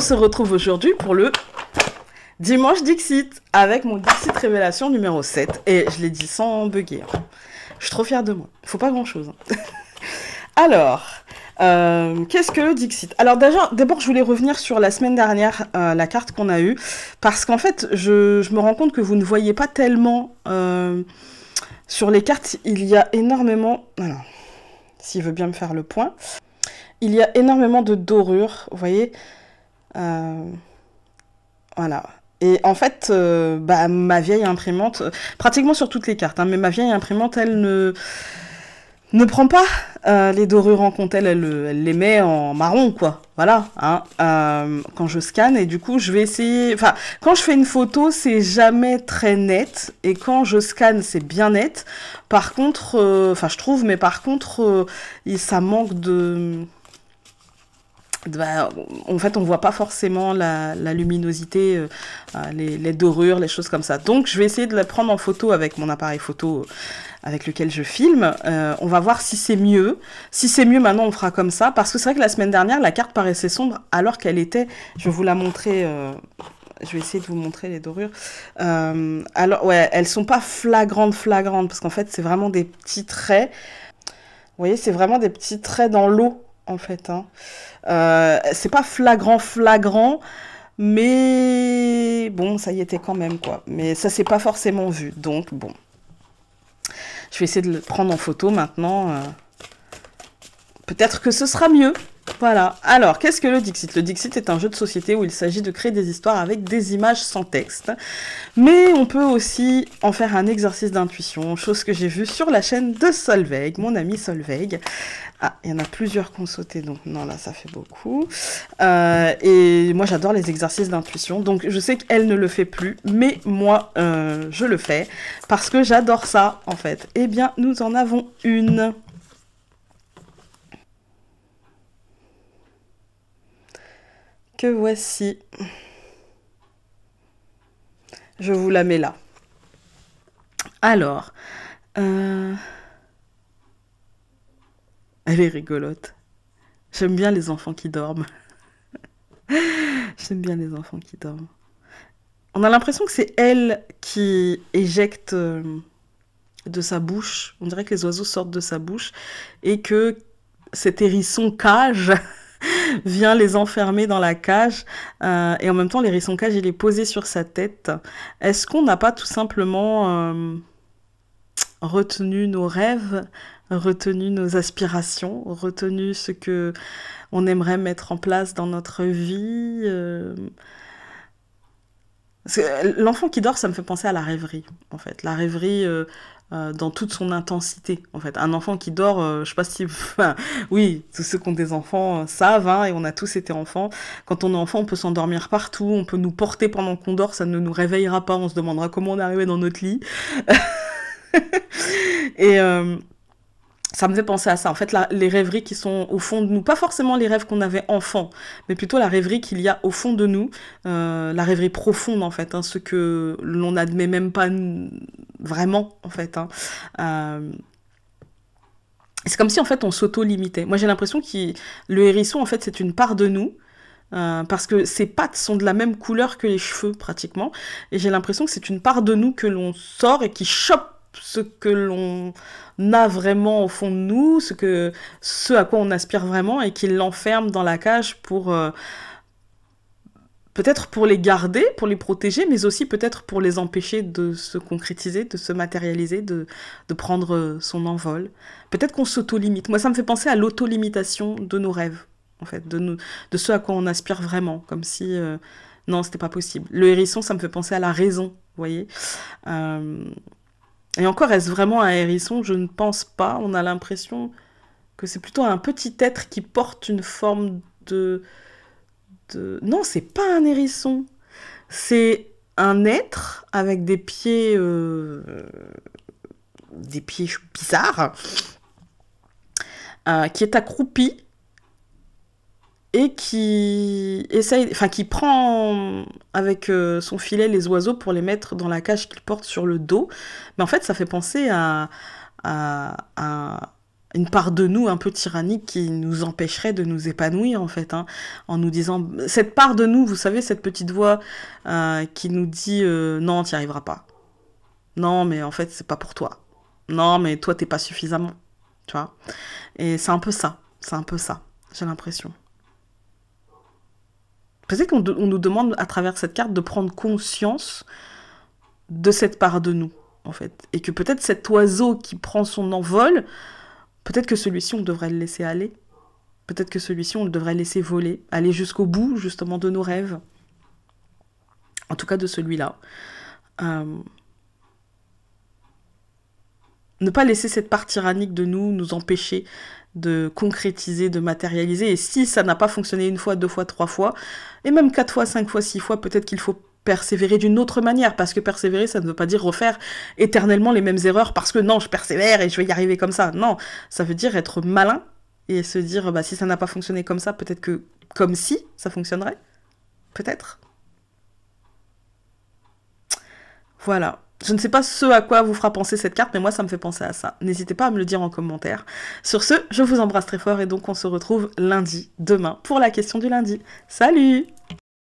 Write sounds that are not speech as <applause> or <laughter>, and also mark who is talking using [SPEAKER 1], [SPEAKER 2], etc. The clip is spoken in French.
[SPEAKER 1] on se retrouve aujourd'hui pour le Dimanche Dixit avec mon Dixit Révélation numéro 7. Et je l'ai dit sans bugger. Hein. Je suis trop fière de moi. Il Faut pas grand chose. Hein. <laughs> Alors, euh, qu'est-ce que le Dixit Alors d'abord, je voulais revenir sur la semaine dernière, euh, la carte qu'on a eue, parce qu'en fait, je, me rends compte que vous ne voyez pas tellement euh, sur les cartes, il y a énormément... s'il veut bien me faire le point, il y a énormément de dorures, vous voyez euh, voilà. Et en fait, euh, bah, ma vieille imprimante, euh, pratiquement sur toutes les cartes, hein, mais ma vieille imprimante, elle ne, ne prend pas les dorures en compte, elle, elle, les met en marron, quoi. Voilà, hein, quand je scanne, et du coup, je vais essayer... Enfin, quand je fais une photo, c'est jamais très net, et quand je scanne, c'est bien net. Par contre, enfin, je trouve, mais par contre, ça manque de bah, en fait, on voit pas forcément la, luminosité, euh, euh, les, dorures, les choses comme ça. Donc, je vais essayer de la prendre en photo avec mon appareil photo euh, avec lequel je filme. on va voir si c'est mieux. Si c'est mieux, maintenant, on fera comme ça. Parce que c'est vrai que la semaine dernière, la carte paraissait sombre alors qu'elle était. Je vous la montrer. je vais essayer de vous montrer les dorures. alors, ouais, elles sont pas flagrantes, flagrantes, parce qu'en fait, c'est vraiment des petits traits. Vous voyez, c'est vraiment des petits traits dans l'eau en fait. Hein. Euh, c'est pas flagrant, flagrant, mais bon, ça y était quand même, quoi. Mais ça s'est pas forcément vu, donc bon. Je vais essayer de le prendre en photo maintenant. Euh. Peut-être que ce sera mieux. Voilà. Alors, qu'est-ce que le Dixit Le Dixit est un jeu de société où il s'agit de créer des histoires avec des images sans texte. Mais on peut aussi en faire un exercice d'intuition, chose que j'ai vue sur la chaîne de Solveig, mon ami Solveig. Ah, il y en a plusieurs ont sauté, donc non, là, ça fait beaucoup. Euh, et moi, j'adore les exercices d'intuition, donc je sais qu'elle ne le fait plus, mais moi, euh, je le fais parce que j'adore ça, en fait. Eh bien, nous en avons une. que voici. Je vous la mets là. Alors, euh, elle est rigolote. J'aime bien les enfants qui dorment. <laughs> J'aime bien les enfants qui dorment. On a l'impression que c'est elle qui éjecte euh, de sa bouche. On dirait que les oiseaux sortent de sa bouche et que cet hérisson cage <laughs> vient les enfermer dans la cage euh, et en même temps l'hérisson cage il est posé sur sa tête. Est-ce qu'on n'a pas tout simplement euh, retenu nos rêves, retenu nos aspirations, retenu ce que on aimerait mettre en place dans notre vie euh, euh, l'enfant qui dort, ça me fait penser à la rêverie, en fait. La rêverie euh, euh, dans toute son intensité, en fait. Un enfant qui dort, je sais pas si... <laughs> oui, tous ceux qui ont des enfants savent, hein, et on a tous été enfants. Quand on est enfant, on peut s'endormir partout, on peut nous porter pendant qu'on dort, ça ne nous réveillera pas, on se demandera comment on est arrivé dans notre lit. <laughs> et ça me fait penser à ça. En fait, les rêveries qui sont au fond de nous, pas forcément les rêves qu'on avait enfant, mais plutôt la rêverie qu'il y a au fond de nous, euh, la rêverie profonde en fait, hein, ce que l'on n'admet même pas vraiment en fait. Hein. Euh, c'est comme si en fait on s'auto-limitait. Moi j'ai l'impression que le hérisson en fait c'est une part de nous. Euh, parce que ses pattes sont de la même couleur que les cheveux pratiquement, et j'ai l'impression que c'est une part de nous que l'on sort et qui chope ce que l'on a vraiment au fond de nous, ce, que, ce à quoi on aspire vraiment, et qu'il l'enferme dans la cage pour... Euh, peut-être pour les garder, pour les protéger, mais aussi peut-être pour les empêcher de se concrétiser, de se matérialiser, de, de prendre euh, son envol. Peut-être qu'on s'auto-limite. Moi, ça me fait penser à l'auto-limitation de nos rêves, en fait, de, nous, de ce à quoi on aspire vraiment, comme si... Euh, non, c'était pas possible. Le hérisson, ça me fait penser à la raison, vous voyez et encore, est-ce vraiment un hérisson Je ne pense pas. On a l'impression que c'est plutôt un petit être qui porte une forme de. de... Non, c'est pas un hérisson. C'est un être avec des pieds. Euh, des pieds bizarres. Euh, qui est accroupi et qui essaye, enfin qui prend avec euh, son filet les oiseaux pour les mettre dans la cage qu'il porte sur le dos. Mais en fait, ça fait penser à, une part de nous un peu tyrannique qui nous empêcherait de nous épanouir en fait, hein, en nous disant cette part de nous, vous savez cette petite voix euh, qui nous dit euh, non, t'y arriveras pas. Non, mais en fait c'est pas pour toi. Non, mais toi t'es pas suffisamment, tu vois. Et c'est un peu ça, c'est un peu ça, j'ai l'impression. Peut-être qu'on nous demande à travers cette carte de prendre conscience de cette part de nous, en fait. Et que peut-être cet oiseau qui prend son envol, peut-être que celui-ci, on devrait le laisser aller. Peut-être que celui-ci, on le devrait laisser voler, aller jusqu'au bout, justement, de nos rêves. En tout cas, de celui-là. Euh, ne pas laisser cette part tyrannique de nous nous empêcher de concrétiser, de matérialiser. Et si ça n'a pas fonctionné une fois, deux fois, trois fois, et même quatre fois, cinq fois, six fois, peut-être qu'il faut persévérer d'une autre manière, parce que persévérer, ça ne veut pas dire refaire éternellement les mêmes erreurs, parce que non, je persévère et je vais y arriver comme ça. Non, ça veut dire être malin et se dire, bah, si ça n'a pas fonctionné comme ça, peut-être que comme si ça fonctionnerait. Peut-être. Voilà. Je ne sais pas ce à quoi vous fera penser cette carte, mais moi ça me fait penser à ça. N'hésitez pas à me le dire en commentaire. Sur ce, je vous embrasse très fort et donc on se retrouve lundi, demain, pour la question du lundi. Salut